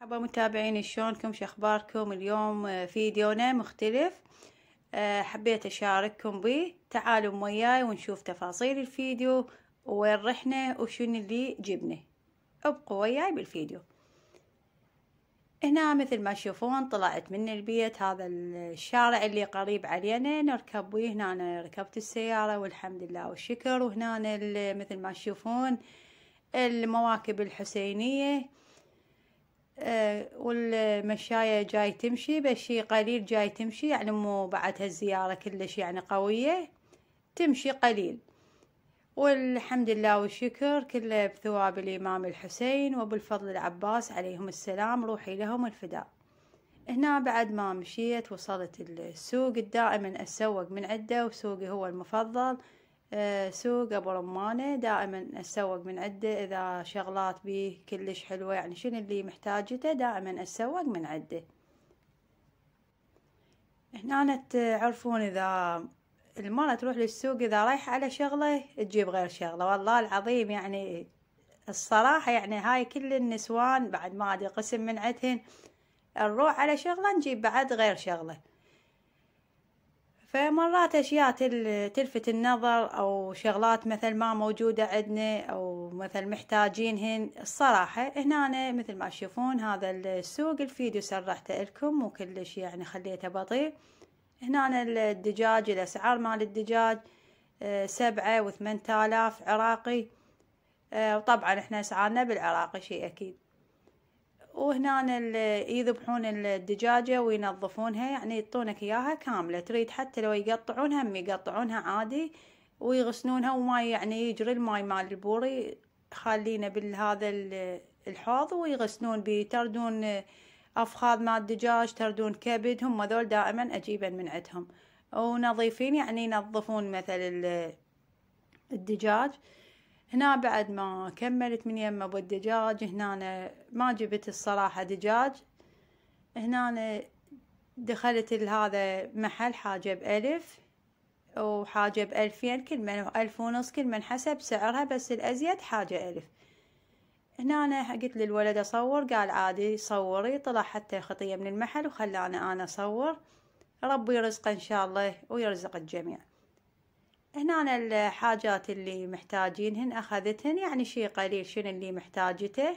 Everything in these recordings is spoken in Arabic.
مرحبا متابعين شلونكم شخباركم اليوم آه، فيديونا مختلف آه، حبيت اشارككم به تعالوا وياي ونشوف تفاصيل الفيديو وين رحنا وشنو اللي جبنا ابقوا وياي بالفيديو هنا مثل ما تشوفون طلعت من البيت هذا الشارع اللي قريب علينا نركب به هنا أنا ركبت السيارة والحمد لله والشكر وهنا مثل ما تشوفون المواكب الحسينية آه، والمشاية جاي تمشي بس شي قليل جاي تمشي يعني مو بعد هالزيارة كلش يعني قوية تمشي قليل والحمد لله والشكر كله بثواب الإمام الحسين وبالفضل العباس عليهم السلام روحي لهم الفداء هنا بعد ما مشيت وصلت السوق دائما أسوق من عده وسوقي هو المفضل آه، سوق ابو رمانه دائما اتسوق من عده اذا شغلات بيه كلش حلوه يعني شنو اللي محتاجته دائما اتسوق من عده هنا تعرفون اذا المرة تروح للسوق اذا رايحة على شغلة تجيب غير شغلة والله العظيم يعني الصراحة يعني هاي كل النسوان بعد ما ادري قسم من عدهن نروح على شغلة نجيب بعد غير شغلة فمرات أشياء تلفت النظر أو شغلات مثل ما موجودة عندنا أو مثل محتاجينهن الصراحة هنا أنا مثل ما تشوفون هذا السوق الفيديو سرحته لكم وكلش يعني خليته بطيء هنا الدجاج الأسعار مال الدجاج آه، سبعة وثمان آلاف عراقي آه، وطبعا احنا أسعارنا بالعراقي شيء أكيد وهنا يذبحون الدجاجة وينظفونها يعني يعطونك إياها كاملة تريد حتى لو يقطعونها هم يقطعونها عادي ويغسلونها وما يعني يجري الماي مال البوري خلينا بالهذا الحوض ويغسلون بيه تردون أفخاذ مال الدجاج تردون كبد هم ذول دائما أجيبا من عندهم ونظيفين يعني ينظفون مثل الدجاج هنا بعد ما كملت من يمه ابو الدجاج هنا ما جبت الصراحة دجاج هنا دخلت لهذا محل حاجة بألف وحاجة بألفين كل من ألف ونص كل من حسب سعرها بس الأزيد حاجة ألف هنا أنا قلت للولد أصور قال عادي صوري طلع حتى خطية من المحل وخلاني أنا أصور ربي يرزق إن شاء الله ويرزق الجميع هنا الحاجات اللي محتاجينهن أخذتهن يعني شي قليل شنو اللي محتاجته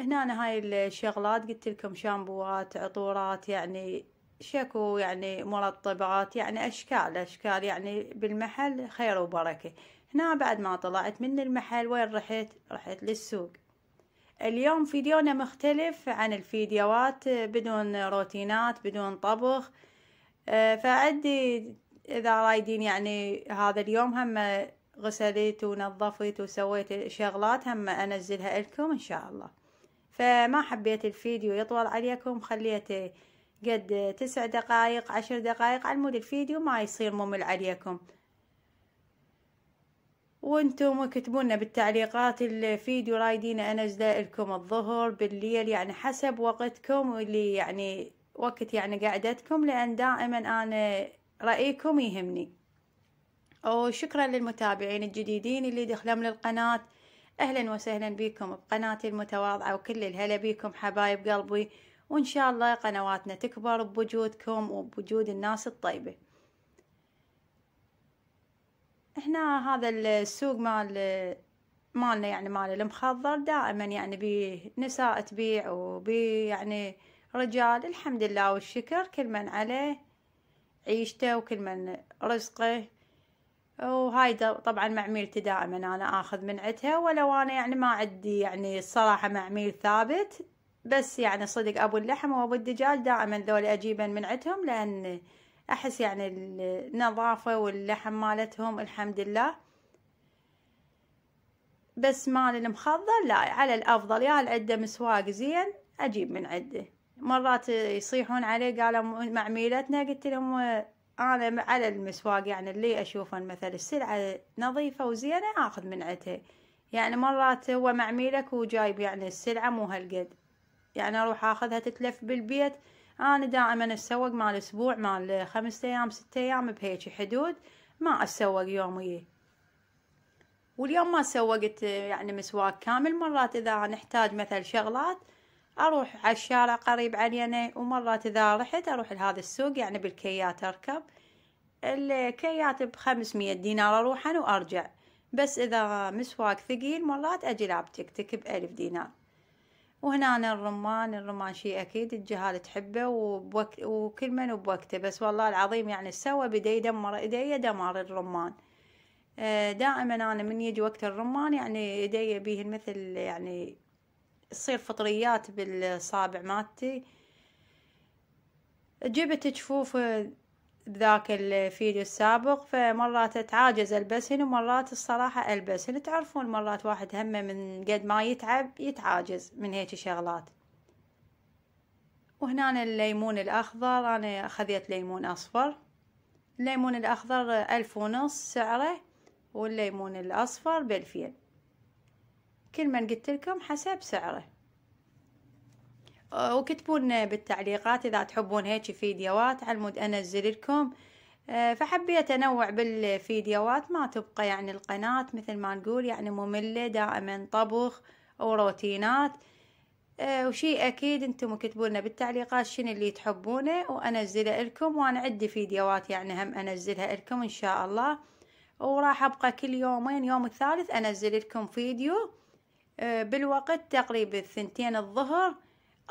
هنا هاي الشغلات قلت لكم شامبوات عطورات يعني شكو يعني مرطبات يعني أشكال أشكال يعني بالمحل خير وبركة هنا بعد ما طلعت من المحل وين رحت رحت للسوق اليوم فيديونا مختلف عن الفيديوهات بدون روتينات بدون طبخ آه، فعدي اذا رايدين يعني هذا اليوم هم غسلت ونظفت وسويت شغلات هم انزلها لكم ان شاء الله فما حبيت الفيديو يطول عليكم خليته قد تسع دقائق عشر دقائق على مود الفيديو ما يصير ممل عليكم وانتم اكتبولنا بالتعليقات الفيديو رايدين انزله لكم الظهر بالليل يعني حسب وقتكم واللي يعني وقت يعني قعدتكم لان دائما انا رأيكم يهمني وشكرا للمتابعين الجديدين اللي دخلهم للقناة أهلا وسهلا بكم بقناتي المتواضعة وكل الهلا بكم حبايب قلبي وإن شاء الله قنواتنا تكبر بوجودكم وبوجود الناس الطيبة احنا هذا السوق مال مالنا يعني مال المخضر دائما يعني بيه نساء تبيع وبيه يعني رجال الحمد لله والشكر كل من عليه عيشته وكل من رزقه وهاي طبعا معميلتي دائما انا اخذ من عتها ولو انا يعني ما عندي يعني الصراحه معميل ثابت بس يعني صدق ابو اللحم وابو الدجاج دائما ذول اجيبا من عندهم لان احس يعني النظافه واللحم مالتهم الحمد لله بس مال المخضر لا على الافضل يا العده مسواق زين اجيب من عده مرات يصيحون علي قالوا مع ميلتنا قلت لهم انا على المسواق يعني اللي اشوفه مثل السلعه نظيفه وزينه اخذ من عته يعني مرات هو مع ميلك وجايب يعني السلعه مو هالقد يعني اروح اخذها تتلف بالبيت انا دائما اسوق مال اسبوع مال خمسة ايام ستة ايام بهيجي حدود ما اسوق يومية واليوم ما سوقت يعني مسواك كامل مرات اذا نحتاج مثل شغلات اروح على الشارع قريب علينا ومرات اذا رحت اروح لهذا السوق يعني بالكيات اركب الكيات بخمسمية دينار اروح انا وارجع بس اذا مسواك ثقيل مرات اجي لاب تك تك بألف دينار وهنا أنا الرمان الرمان شيء اكيد الجهال تحبه وبوقت وكل من بوقته بس والله العظيم يعني سوى بدي يدمر ايدي دمار الرمان آه، دائما انا من يجي وقت الرمان يعني ايدي بيه مثل يعني تصير فطريات بالصابع مالتي جبت جفوف بذاك الفيديو السابق فمرات اتعاجز البسهن ومرات الصراحة البسهن تعرفون مرات واحد همه من قد ما يتعب يتعاجز من هيك شغلات وهنا الليمون الاخضر انا خذيت ليمون اصفر الليمون الاخضر الف ونص سعره والليمون الاصفر بالفين كل من قلت لكم حسب سعره أه، وكتبوا بالتعليقات اذا تحبون هيك فيديوهات علمود انزل لكم أه، فحبيت انوع بالفيديوهات ما تبقى يعني القناة مثل ما نقول يعني مملة دائما طبخ وروتينات أه، وشي اكيد انتم كتبوا بالتعليقات شنو اللي تحبونه وانزله لكم وانا عندي فيديوهات يعني هم انزلها لكم ان شاء الله وراح ابقى كل يومين يوم الثالث انزل لكم فيديو آه، بالوقت تقريبا ثنتين الظهر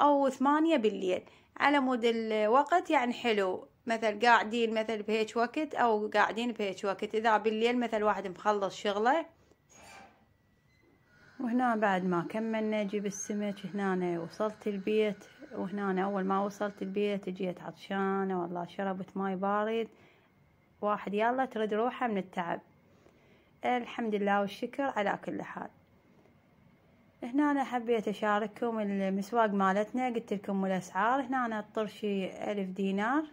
أو ثمانية بالليل على مود الوقت يعني حلو مثل قاعدين مثل بهيج وقت أو قاعدين بهيج وقت إذا بالليل مثل واحد مخلص شغله وهنا بعد ما كملنا جيب السمك هنا وصلت البيت وهنا أول ما وصلت البيت جيت عطشانة والله شربت ماي بارد واحد يلا ترد روحه من التعب الحمد لله والشكر على كل حال هنا أنا حبيت أشارككم المسواق مالتنا قلت لكم الأسعار هنا أنا الطرشي ألف دينار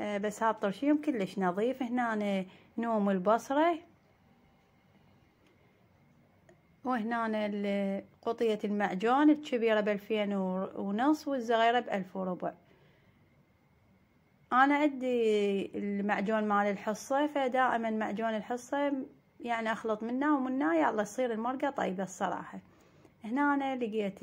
آه، بس هذا الطرشيم كلش نظيف هنا أنا نوم البصرة وهنا قطية المعجون الكبيرة بألفين ونص والصغيرة بألف وربع أنا عندي المعجون مال الحصة فدائما معجون الحصة يعني أخلط منه ومنه يلا تصير المرقة طيبة الصراحة هنا أنا لقيت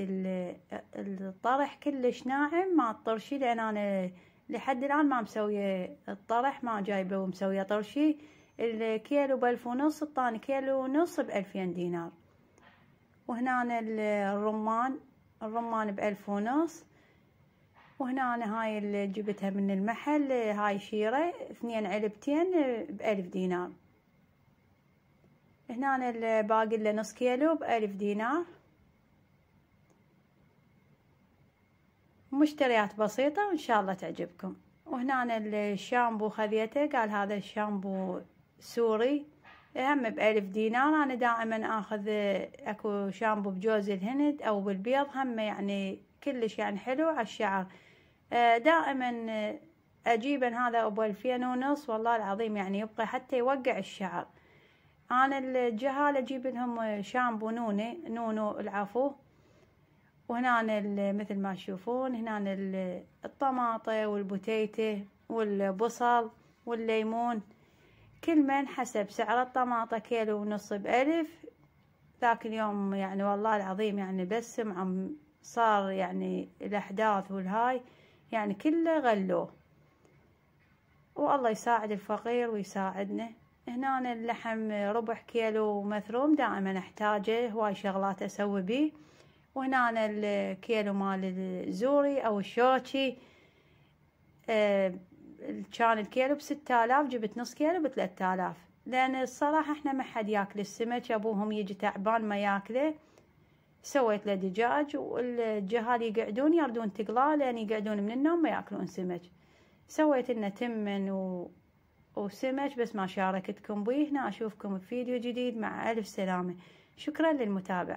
الطرح كلش ناعم مع الطرشي لان انا لحد الان ما مسويه الطرح ما جايبه ومسويه طرشي الكيلو بألف ونص الطاني كيلو ونص بألفين دينار وهنا أنا الرمان الرمان بألف ونص وهنا أنا هاي اللي جبتها من المحل هاي شيرة اثنين علبتين بألف دينار هنا أنا الباقي اللي نص كيلو بألف دينار مشتريات بسيطة وإن شاء الله تعجبكم وهنا الشامبو خذيته قال هذا الشامبو سوري هم بألف دينار أنا دائما أخذ أكو شامبو بجوز الهند أو بالبيض هم يعني كلش يعني حلو على الشعر آه، دائما أجيبا هذا أبو ألفين ونص والله العظيم يعني يبقى حتى يوقع الشعر أنا الجهال أجيب لهم شامبو نوني نونو العفو وهنا مثل ما تشوفون هنا الطماطة والبوتيتة والبصل والليمون كل من حسب سعر الطماطة كيلو ونص بألف ذاك اليوم يعني والله العظيم يعني بس عم صار يعني الأحداث والهاي يعني كله غلوه والله يساعد الفقير ويساعدنا هنا اللحم ربع كيلو مثروم دائما احتاجه هواي شغلات اسوي بيه وهنا أنا الكيلو مال الزوري او الشوكي آه كان الكيلو بستة آلاف جبت نص كيلو بثلاثة آلاف لأن الصراحة احنا ما حد ياكل السمك أبوهم يجي تعبان ما ياكله سويت له دجاج والجهال يقعدون يردون تقلاه لأن يقعدون من النوم ما ياكلون سمك سويت لنا تمن و... وسمك بس ما شاركتكم بيه هنا أشوفكم بفيديو جديد مع ألف سلامة شكرا للمتابعة